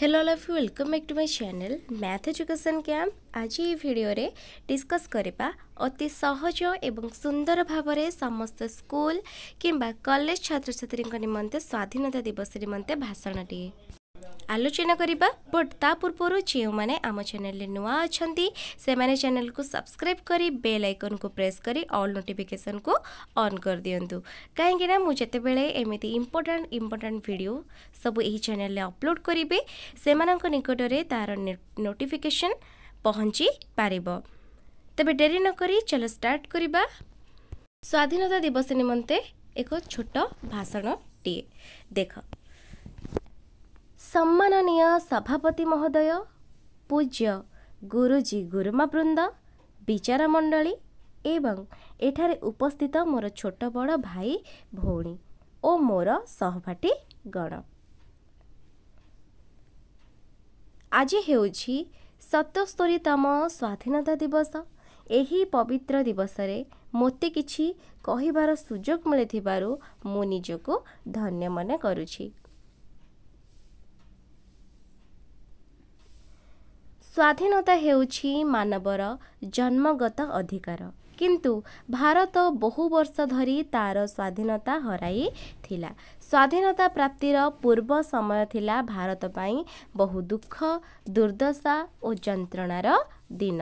hello love you welcome back to my channel math education camp आज ये video रे discuss करबा अति सहज एवं सुंदर भाव रे समस्त स्कूल किंबा कॉलेज छात्र छात्रिन को निमंत स्वाधीनता दिवस रे निमंत भाषण दिए ଆଲୋଚନା କରିବା ବଟ୍ ତା ପୂର୍ବରୁ ଯେଉଁମାନେ ଆମ ଚ୍ୟାନେଲରେ ନୂଆ ଅଛନ୍ତି ସେମାନେ ଚ୍ୟାନେଲକୁ ସବସ୍କ୍ରାଇବ୍ କରି ବେଲ୍ ଆଇକନ୍କୁ ପ୍ରେସ୍ କରି ଅଲ୍ ନୋଟିଫିକେସନ୍କୁ ଅନ୍ କରିଦିଅନ୍ତୁ କାହିଁକିନା ମୁଁ ଯେତେବେଳେ ଏମିତି ଇମ୍ପୋର୍ଟାଣ୍ଟ ଇମ୍ପୋର୍ଟାଣ୍ଟ ଭିଡ଼ିଓ ସବୁ ଏହି ଚ୍ୟାନେଲରେ ଅପଲୋଡ଼ କରିବି ସେମାନଙ୍କ ନିକଟରେ ତାର ନୋଟିଫିକେସନ୍ ପହଞ୍ଚି ପାରିବ ତେବେ ଡେରି ନକରି ଚାଲ ଷ୍ଟାର୍ଟ କରିବା ସ୍ୱାଧୀନତା ଦିବସ ନିମନ୍ତେ ଏକ ଛୋଟ ଭାଷଣଟିଏ ଦେଖ ସମ୍ମାନନୀୟ ସଭାପତି ମହୋଦୟ ପୂଜ୍ୟ ଗୁରୁଜୀ ଗୁରୁମା ବୃନ୍ଦ ବିଚାର ମଣ୍ଡଳୀ ଏବଂ ଏଠାରେ ଉପସ୍ଥିତ ମୋର ଛୋଟ ବଡ଼ ଭାଇ ଭଉଣୀ ଓ ମୋର ସହପାଠୀ ଗଣ ଆଜି ହେଉଛି ସତସ୍ତରୀତମ ସ୍ୱାଧୀନତା ଦିବସ ଏହି ପବିତ୍ର ଦିବସରେ ମୋତେ କିଛି କହିବାର ସୁଯୋଗ ମିଳିଥିବାରୁ ମୁଁ ନିଜକୁ ଧନ୍ୟ ମନେ କରୁଛି ସ୍ୱାଧୀନତା ହେଉଛି ମାନବର ଜନ୍ମଗତ ଅଧିକାର କିନ୍ତୁ ଭାରତ ବହୁ ବର୍ଷ ଧରି ତା'ର ସ୍ୱାଧୀନତା ହରାଇଥିଲା ସ୍ୱାଧୀନତା ପ୍ରାପ୍ତିର ପୂର୍ବ ସମୟ ଥିଲା ଭାରତ ପାଇଁ ବହୁ ଦୁଃଖ ଦୁର୍ଦ୍ଦଶା ଓ ଯନ୍ତ୍ରଣାର ଦିନ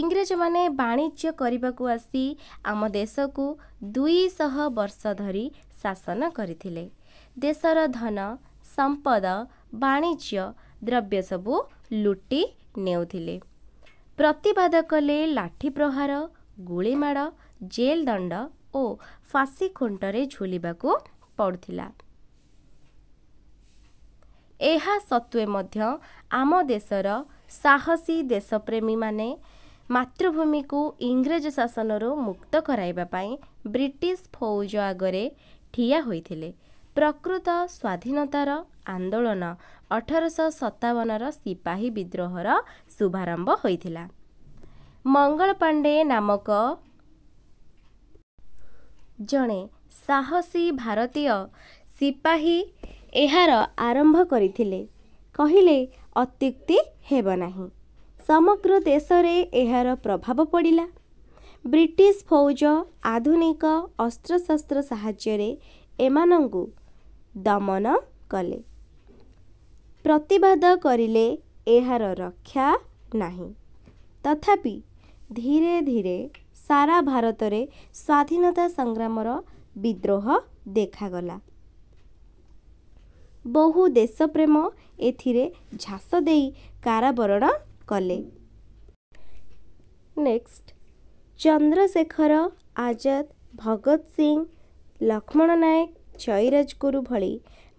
ଇଂରେଜମାନେ ବାଣିଜ୍ୟ କରିବାକୁ ଆସି ଆମ ଦେଶକୁ ଦୁଇଶହ ବର୍ଷ ଧରି ଶାସନ କରିଥିଲେ ଦେଶର ଧନ ସମ୍ପଦ ବାଣିଜ୍ୟ ଦ୍ରବ୍ୟ ସବୁ ଲୁଟି ନେଉଥିଲେ ପ୍ରତିବାଦ କଲେ ଲାଠି ପ୍ରହାର ଗୁଳିମାଡ଼ ଜେଲ୍ ଦଣ୍ଡ ଓ ଫାଶୀ ଖୁଣ୍ଟରେ ଝୁଲିବାକୁ ପଡ଼ୁଥିଲା ଏହା ସତ୍ତ୍ୱେ ମଧ୍ୟ ଆମ ଦେଶର ସାହସୀ ଦେଶପ୍ରେମୀମାନେ ମାତୃଭୂମିକୁ ଇଂରେଜ ଶାସନରୁ ମୁକ୍ତ କରାଇବା ପାଇଁ ବ୍ରିଟିଶ ଫୌଜ ଆଗରେ ଠିଆ ହୋଇଥିଲେ ପ୍ରକୃତ ସ୍ୱାଧୀନତାର ଆନ୍ଦୋଳନ ଅଠରଶହ ସତାବନର ସିପାହୀ ବିଦ୍ରୋହର ଶୁଭାରମ୍ଭ ହୋଇଥିଲା ମଙ୍ଗଳ ପାଣ୍ଡେ ନାମକ ଜଣେ ସାହସୀ ଭାରତୀୟ ସିପାହୀ ଏହାର ଆରମ୍ଭ କରିଥିଲେ କହିଲେ ଅତ୍ୟୁକ୍ତି ହେବ ନାହିଁ ସମଗ୍ର ଦେଶରେ ଏହାର ପ୍ରଭାବ ପଡ଼ିଲା ବ୍ରିଟିଶ ଫୌଜ ଆଧୁନିକ ଅସ୍ତ୍ରଶସ୍ତ୍ର ସାହାଯ୍ୟରେ ଏମାନଙ୍କୁ ଦମନ କଲେ ପ୍ରତିବାଦ କରିଲେ ଏହାର ରକ୍ଷା ନାହିଁ ତଥାପି ଧୀରେ ଧୀରେ ସାରା ଭାରତରେ ସ୍ୱାଧୀନତା ସଂଗ୍ରାମର ବିଦ୍ରୋହ ଦେଖାଗଲା ବହୁ ଦେଶପ୍ରେମ ଏଥିରେ ଝାସ ଦେଇ କାରାବରଣ କଲେ ନେକ୍ସଟ ଚନ୍ଦ୍ରଶେଖର ଆଜାଦ ଭଗତ ସିଂ ଲକ୍ଷ୍ମଣ ନାୟକ ଚୈରାଜଗୁରୁ ଭଳି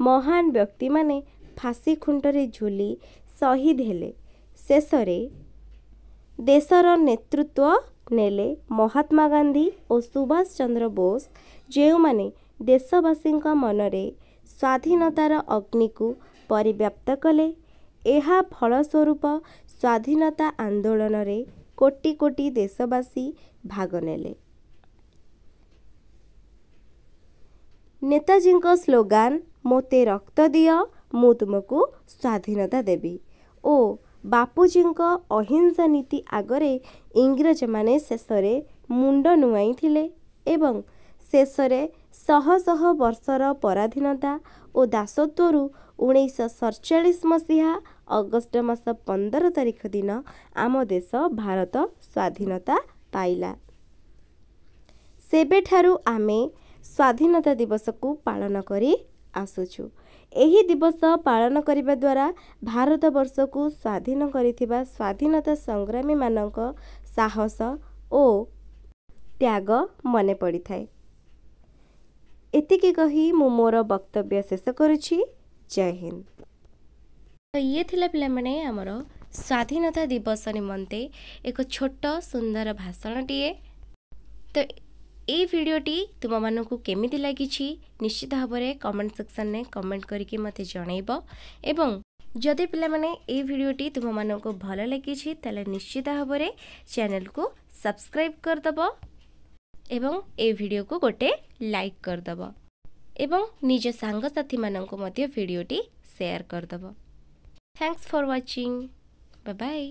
ମହାନ ବ୍ୟକ୍ତିମାନେ ଫାଶୀ ଖୁଣ୍ଟରେ ଝୁଲି ଶହୀଦ ହେଲେ ଶେଷରେ ଦେଶର ନେତୃତ୍ୱ ନେଲେ ମହାତ୍ମା ଗାନ୍ଧୀ ଓ ସୁଭାଷ ଚନ୍ଦ୍ର ବୋଷ ଯେଉଁମାନେ ଦେଶବାସୀଙ୍କ ମନରେ ସ୍ୱାଧୀନତାର ଅଗ୍ନିକୁ ପରିବ୍ୟାପ୍ତ କଲେ ଏହା ଫଳସ୍ୱରୂପ ସ୍ୱାଧୀନତା ଆନ୍ଦୋଳନରେ କୋଟି କୋଟି ଦେଶବାସୀ ଭାଗ ନେଲେ ନେତାଜୀଙ୍କ ସ୍ଲୋଗାନ ମୋତେ ରକ୍ତ ଦିଅ ମୁଁ ତୁମକୁ ସ୍ୱାଧୀନତା ଦେବି ଓ ବାପୁଜୀଙ୍କ ଅହିଂସା ନୀତି ଆଗରେ ଇଂରେଜମାନେ ଶେଷରେ ମୁଣ୍ଡ ନୁଆଇଥିଲେ ଏବଂ ଶେଷରେ ଶହ ଶହ ବର୍ଷର ପରାଧୀନତା ଓ ଦାସତ୍ୱରୁ ଉଣେଇଶହ ସତଚାଳିଶ ମସିହା ଅଗଷ୍ଟ ମାସ ପନ୍ଦର ତାରିଖ ଦିନ ଆମ ଦେଶ ଭାରତ ସ୍ୱାଧୀନତା ପାଇଲା ସେବେଠାରୁ ଆମେ ସ୍ୱାଧୀନତା ଦିବସକୁ ପାଳନ କରି ଆସୁଛୁ ଏହି ଦିବସ ପାଳନ କରିବା ଦ୍ୱାରା ଭାରତବର୍ଷକୁ ସ୍ୱାଧୀନ କରିଥିବା ସ୍ୱାଧୀନତା ସଂଗ୍ରାମୀମାନଙ୍କ ସାହସ ଓ ତ୍ୟାଗ ମନେ ପଡ଼ିଥାଏ ଏତିକି କହି ମୁଁ ମୋର ବକ୍ତବ୍ୟ ଶେଷ କରୁଛି ଜୟ ହିନ୍ଦ ଇଏ ଥିଲା ପିଲାମାନେ ଆମର ସ୍ୱାଧୀନତା ଦିବସ ନିମନ୍ତେ ଏକ ଛୋଟ ସୁନ୍ଦର ଭାଷଣଟିଏ ତ এই ভিডিওটি তুমମାନଙ୍କୁ କେମିତି ଲାଗିଛି ନିଶ୍ଚିତ ଭାବରେ କମେଣ୍ଟ ସେକ୍ସନରେ କମେଣ୍ଟ କରିକି ମୋତେ ଜଣାଇବ ଏବଂ ଯଦି ପିଲାମାନେ ଏଇ ଭିଡ଼ିଓଟି ତୁମମାନଙ୍କୁ ଭଲ ଲାଗିଛି ତାହେଲେ ନିଶ୍ଚିତ ଭାବରେ ଚ୍ୟାନେଲକୁ ସବସ୍କ୍ରାଇବ୍ କରିଦେବ ଏବଂ ଏଇ ଭିଡ଼ିଓକୁ ଗୋଟେ ଲାଇକ୍ କରିଦେବ ଏବଂ ନିଜ ସାଙ୍ଗସାଥିମାନଙ୍କୁ ମଧ୍ୟ ଭିଡ଼ିଓଟି ସେୟାର କରିଦେବ ଥ୍ୟାଙ୍କସ୍ ଫର୍ ୱାଚିଂ ବାଏ